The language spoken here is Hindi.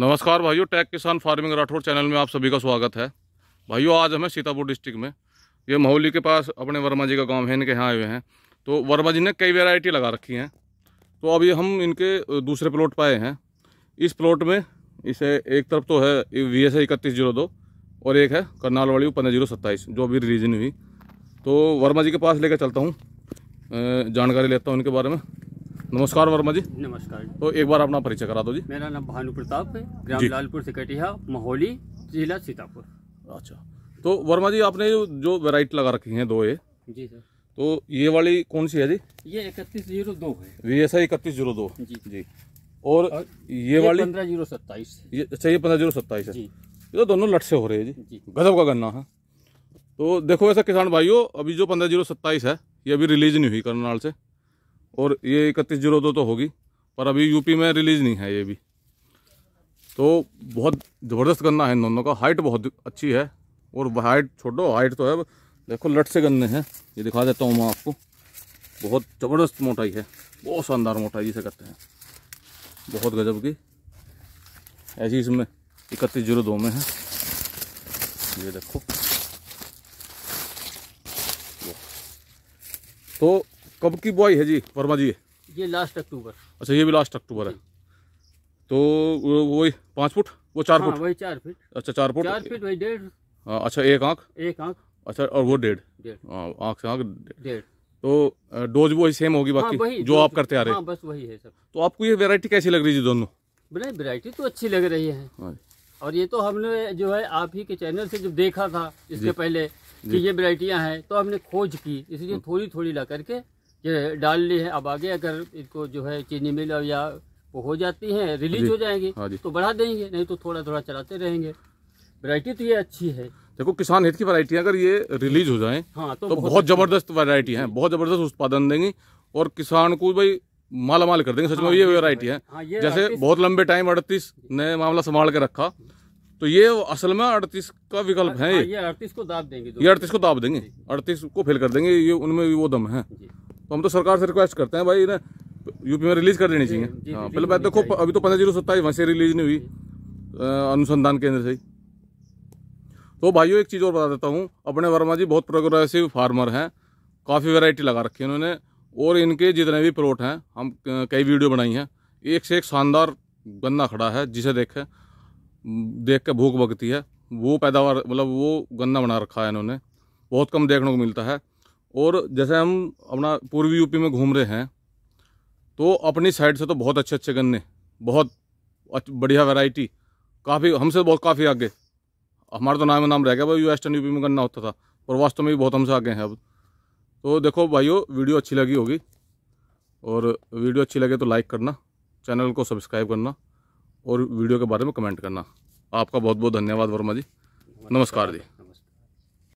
नमस्कार भाइयों टैग किसान फार्मिंग राठौर चैनल में आप सभी का स्वागत है भाइयों आज हमें सीतापुर डिस्ट्रिक्ट में ये महोली के पास अपने वर्मा जी का गांव है इनके यहाँ आए हुए हैं तो वर्मा जी ने कई वेराइटी लगा रखी हैं तो अभी हम इनके दूसरे प्लॉट पाए हैं इस प्लॉट में इसे एक तरफ तो है वी एस इकतीस जीरो दो और एक है करनाल वाली पंद्रह जीरो सत्ताईस जो अभी रिलीज हुई तो वर्मा जी के पास लेकर चलता हूँ जानकारी लेता हूँ इनके बारे में नमस्कार वर्मा जी नमस्कार तो एक बार अपना परिचय करा दो जी मेरा नाम भानु प्रताप है ग्राम लालपुर से कटिया मोहली जिला सीतापुर अच्छा तो वर्मा जी आपने जो जो वेराइटी लगा रखी है दो ये जी सर तो ये वाली कौन सी है जी ये इकतीस जीरो दो है वी एस आई इकतीस जीरो दो जी जी और, और ये वाली पंद्रह जीरो सत्ताईस ये अच्छा ये पंद्रह जीरो सत्ताईस है ये तो दोनों लट से हो रहे हैं जी गजब का गन्ना है तो देखो ऐसा किसान भाइयों अभी जो पंद्रह जीरो सत्ताईस है ये अभी रिलीज नहीं हुई करनाल से और ये इकतीस जीरो दो तो होगी पर अभी यूपी में रिलीज नहीं है ये भी तो बहुत ज़बरदस्त गन्ना है इन दोनों का हाइट बहुत अच्छी है और हाइट छोटो हाइट तो है देखो लट से गन्ने हैं ये दिखा देता हूँ मैं आपको बहुत ज़बरदस्त मोटाई है बहुत शानदार मोटाई जिसे कहते हैं बहुत गजब की ऐसी इसमें इकतीस जीरो दो में है ये देखो तो कब की बुआई है जी वर्मा जी ये लास्ट अक्टूबर अच्छा ये भी लास्ट अक्टूबर है तो वही पाँच फुट वो चार हाँ, फुट वही चार फीट अच्छा चार फुट चार फीट वही डेढ़ हाँ, अच्छा एक आँख एक आँख अच्छा और वो डेढ़ हाँ, आँख से आँख डेढ़ तो डोज वही सेम होगी हाँ, बाकी हाँ, जो आप करते आ रहे हैं बस वही है सर तो आपको ये वेरायटी कैसी लग रही है दोनों बने वेरायटी तो अच्छी लग रही है और ये तो हमने जो है आप ही के चैनल से जब देखा था इसके पहले कि ये वेरायटियाँ हैं तो हमने खोज की इसलिए थोड़ी थोड़ी ला करके ये डाल ली है अब आगे अगर इनको जो है चीनी मिल या वो हो जाती है रिलीज हो जाएंगी हाँ तो बढ़ा देंगे नहीं तो थोड़ा थोड़ा चलाते रहेंगे वैरायटी तो ये अच्छी है देखो किसान हित की वैरायटी अगर ये रिलीज हो जाए हाँ, तो, तो बहुत, जबरदस्त वैरायटी है बहुत जबरदस्त उत्पादन देंगी और किसान को भाई माला माल कर देंगे सच में हाँ, ये वेरायटी है हाँ, ये जैसे बहुत लंबे टाइम अड़तीस ने मामला संभाल के रखा तो ये असल में अड़तीस का विकल्प हाँ, है ये अड़तीस को दाब देंगे ये अड़तीस को दाब देंगे अड़तीस को फेल कर देंगे ये उनमें वो दम है तो हम तो सरकार से रिक्वेस्ट करते हैं भाई ना यूपी में रिलीज कर देनी चाहिए हाँ पहले बात देखो अभी तो पंद्रह जीरो सत्ताईस वहाँ से रिलीज नहीं हुई अनुसंधान केंद्र से तो भाइयों एक चीज़ और बता देता हूँ अपने वर्मा जी बहुत प्रोग्रेसिव फार्मर हैं काफ़ी वेराइटी लगा रखी है उन्होंने और इनके जितने भी प्लॉट हैं हम कई वीडियो बनाई हैं एक से एक शानदार गन्ना खड़ा है जिसे देखें देख के भूख भगती है वो पैदावार मतलब वो गन्ना बना रखा है इन्होंने बहुत कम देखने को मिलता है और जैसे हम अपना पूर्वी यूपी में घूम रहे हैं तो अपनी साइड से तो बहुत अच्छे अच्छे गन्ने बहुत बढ़िया वैरायटी काफ़ी हमसे बहुत काफ़ी आगे हमारा तो नाम नाम रह गया भाई वेस्टर्न यूपी में गन्ना होता था और वास्तव में भी बहुत हमसे आगे हैं अब तो देखो भाइयों वीडियो अच्छी लगी होगी और वीडियो अच्छी लगे तो लाइक करना चैनल को सब्सक्राइब करना और वीडियो के बारे में कमेंट करना आपका बहुत बहुत धन्यवाद वर्मा जी नमस्कार जी